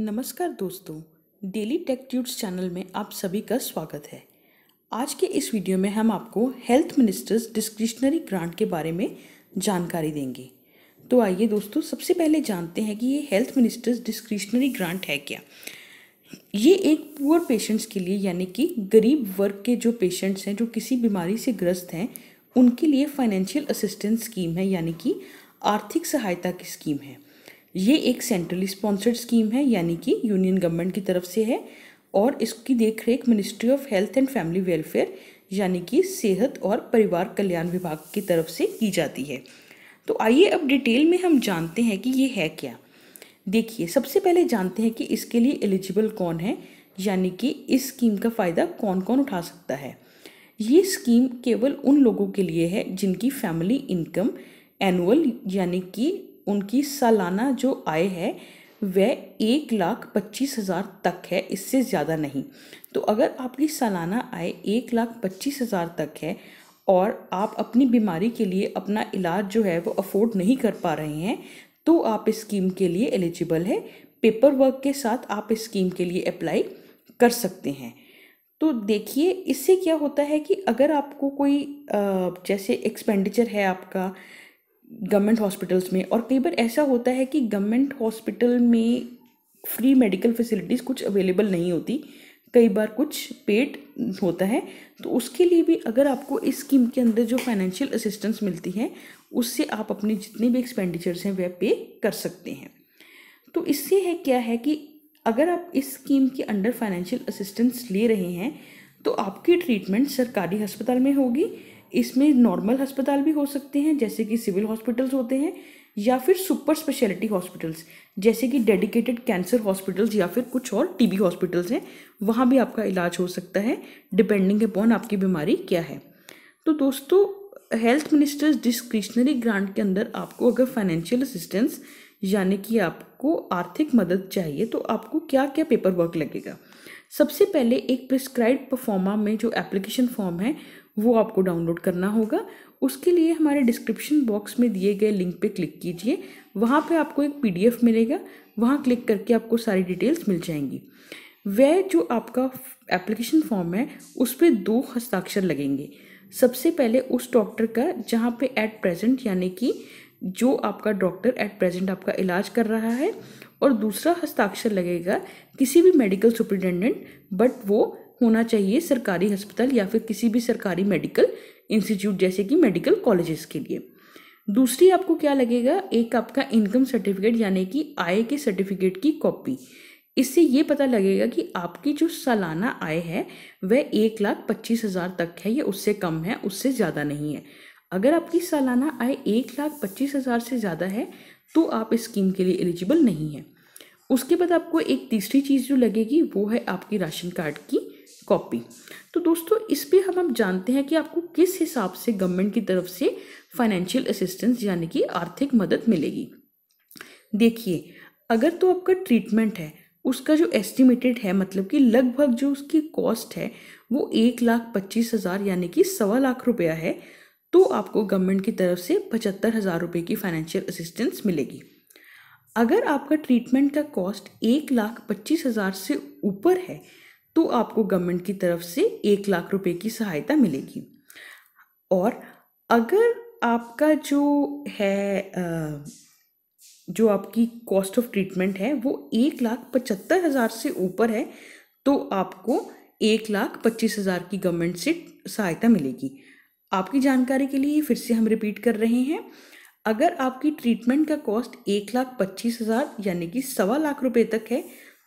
नमस्कार दोस्तों daily take tuts channel में आप सभी का स्वागत है आज के इस वीडियो में हम आपको हेल्थ मिनिस्टर्स डिस्क्रिशनरी ग्रांट के बारे में जानकारी देंगे तो आइए दोस्तों सबसे पहले जानते हैं कि ये हेल्थ मिनिस्टर्स डिस्क्रिशनरी ग्रांट है क्या ये एक पुअर पेशेंट्स के लिए यानी कि गरीब वर्ग के जो पेशेंट्स हैं जो किसी बीमारी से ग्रस्त हैं उनके लिए फाइनेंशियल असिस्टेंस स्कीम है यानी कि आर्थिक सहायता की स्कीम है ये एक सेंट्रली स्पॉन्सर्ड स्कीम है यानी कि यूनियन गवर्नमेंट की तरफ से है और इसकी देखरेख ministry of health and family welfare यानी कि सेहत और परिवार कल्याण विभाग की तरफ से की जाती है तो आइए अब डिटेल में हम जानते हैं कि ये है क्या देखिए सबसे पहले जानते हैं कि इसके लिए एलिजिबल कौन है यानी कि इस स्कीम का फ़ायदा कौन कौन उठा सकता है ये स्कीम केवल उन लोगों के लिए है जिनकी फैमिली इनकम एनुअल यानी कि उनकी सालाना जो आय है वह एक लाख पच्चीस हज़ार तक है इससे ज़्यादा नहीं तो अगर आपकी सालाना आय एक लाख पच्चीस हज़ार तक है और आप अपनी बीमारी के लिए अपना इलाज जो है वो अफोर्ड नहीं कर पा रहे हैं तो आप इस स्कीम के लिए एलिजिबल है पेपर वर्क के साथ आप इस स्कीम के लिए अप्लाई कर सकते हैं तो देखिए इससे क्या होता है कि अगर आपको कोई जैसे एक्सपेंडिचर है आपका गवर्नमेंट हॉस्पिटल्स में और कई बार ऐसा होता है कि गवर्नमेंट हॉस्पिटल में फ्री मेडिकल फैसिलिटीज़ कुछ अवेलेबल नहीं होती कई बार कुछ पेड होता है तो उसके लिए भी अगर आपको इस स्कीम के अंदर जो फाइनेंशियल असिस्टेंस मिलती है उससे आप अपने जितने भी एक्सपेंडिचर्स हैं वह पे कर सकते हैं तो इससे है क्या है कि अगर आप इस स्कीम के अंडर फाइनेंशियल असिस्टेंस ले रहे हैं तो आपकी ट्रीटमेंट सरकारी अस्पताल में होगी इसमें नॉर्मल अस्पताल भी हो सकते हैं जैसे कि सिविल हॉस्पिटल्स होते हैं या फिर सुपर स्पेशलिटी हॉस्पिटल्स जैसे कि डेडिकेटेड कैंसर हॉस्पिटल्स या फिर कुछ और टीबी हॉस्पिटल्स हैं वहाँ भी आपका इलाज हो सकता है डिपेंडिंग अपॉन आपकी बीमारी क्या है तो दोस्तों हेल्थ मिनिस्टर्स डिस्क्रिशनरी ग्रांट के अंदर आपको अगर फाइनेंशियल असिस्टेंस यानी कि आपको आर्थिक मदद चाहिए तो आपको क्या क्या पेपर वर्क लगेगा सबसे पहले एक प्रिस्क्राइब परफॉर्मा में जो एप्लीकेशन फॉर्म है वो आपको डाउनलोड करना होगा उसके लिए हमारे डिस्क्रिप्शन बॉक्स में दिए गए लिंक पे क्लिक कीजिए वहाँ पे आपको एक पीडीएफ मिलेगा वहाँ क्लिक करके आपको सारी डिटेल्स मिल जाएंगी वह जो आपका एप्लीकेशन फॉर्म है उस पर दो हस्ताक्षर लगेंगे सबसे पहले उस डॉक्टर का जहाँ पे एट प्रेजेंट यानी कि जो आपका डॉक्टर एट प्रेजेंट आपका इलाज कर रहा है और दूसरा हस्ताक्षर लगेगा किसी भी मेडिकल सुप्रिटेंडेंट बट वो होना चाहिए सरकारी अस्पताल या फिर किसी भी सरकारी मेडिकल इंस्टीट्यूट जैसे कि मेडिकल कॉलेजेस के लिए दूसरी आपको क्या लगेगा एक आपका इनकम सर्टिफिकेट यानी कि आय के सर्टिफिकेट की कॉपी इससे ये पता लगेगा कि आपकी जो सालाना आय है वह एक लाख पच्चीस हज़ार तक है या उससे कम है उससे ज़्यादा नहीं है अगर आपकी सालाना आय एक लाख पच्चीस हज़ार से ज़्यादा है तो आप इस स्कीम के लिए एलिजिबल नहीं हैं उसके बाद आपको एक तीसरी चीज़ जो लगेगी वो है आपकी राशन कार्ड की कॉपी तो दोस्तों इस पर हम हम जानते हैं कि आपको किस हिसाब से गवर्नमेंट की तरफ से फाइनेंशियल असिस्टेंस यानी कि आर्थिक मदद मिलेगी देखिए अगर तो आपका ट्रीटमेंट है उसका जो एस्टिमेटेड है मतलब कि लगभग जो उसकी कॉस्ट है वो एक लाख पच्चीस हज़ार यानी कि सवा लाख रुपया है तो आपको गवर्नमेंट की तरफ से पचहत्तर हज़ार रुपये की फाइनेंशियल असिस्टेंस मिलेगी अगर आपका ट्रीटमेंट का कॉस्ट एक लाख पच्चीस हज़ार से ऊपर है तो आपको गवर्नमेंट की तरफ से एक लाख रुपए की सहायता मिलेगी और अगर आपका जो है जो आपकी कॉस्ट ऑफ ट्रीटमेंट है वो एक लाख पचहत्तर हज़ार से ऊपर है तो आपको एक लाख पच्चीस हज़ार की गवर्नमेंट से सहायता मिलेगी आपकी जानकारी के लिए फिर से हम रिपीट कर रहे हैं अगर आपकी ट्रीटमेंट का कॉस्ट एक लाख पच्चीस हज़ार यानी कि सवा लाख रुपए तक है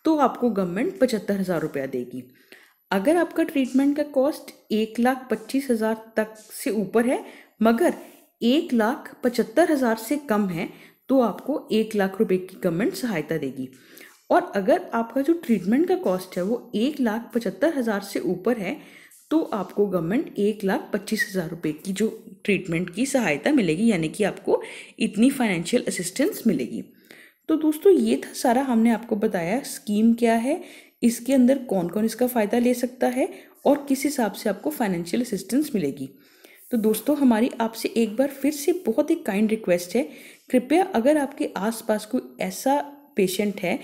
तो आपको गवर्नमेंट पचहत्तर हज़ार रुपया देगी अगर आपका ट्रीटमेंट का कॉस्ट एक लाख पच्चीस हज़ार तक से ऊपर है मगर एक लाख पचहत्तर हज़ार से कम है तो आपको एक लाख रुपए की गवर्नमेंट सहायता देगी और अगर आपका जो ट्रीटमेंट का कॉस्ट है वो एक लाख पचहत्तर हज़ार से ऊपर है तो आपको गवर्नमेंट एक लाख पच्चीस हज़ार रुपये की जो ट्रीटमेंट की सहायता मिलेगी यानी कि आपको इतनी फाइनेंशियल असिस्टेंस मिलेगी तो दोस्तों ये था सारा हमने आपको बताया स्कीम क्या है इसके अंदर कौन कौन इसका फ़ायदा ले सकता है और किस हिसाब से आपको फाइनेंशियल असिस्टेंस मिलेगी तो दोस्तों हमारी आपसे एक बार फिर से बहुत ही काइंड रिक्वेस्ट है कृपया अगर आपके आसपास कोई ऐसा पेशेंट है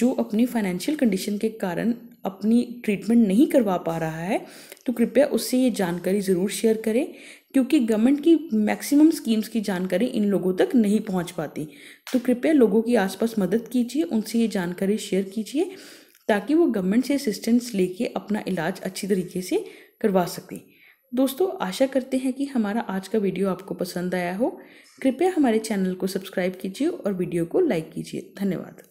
जो अपनी फाइनेंशियल कंडीशन के कारण अपनी ट्रीटमेंट नहीं करवा पा रहा है तो कृपया उससे ये जानकारी ज़रूर शेयर करें क्योंकि गवर्नमेंट की मैक्सिमम स्कीम्स की जानकारी इन लोगों तक नहीं पहुंच पाती तो कृपया लोगों की आसपास मदद कीजिए उनसे ये जानकारी शेयर कीजिए ताकि वो गवर्नमेंट से असिस्टेंस लेके अपना इलाज अच्छी तरीके से करवा सकें दोस्तों आशा करते हैं कि हमारा आज का वीडियो आपको पसंद आया हो कृपया हमारे चैनल को सब्सक्राइब कीजिए और वीडियो को लाइक कीजिए धन्यवाद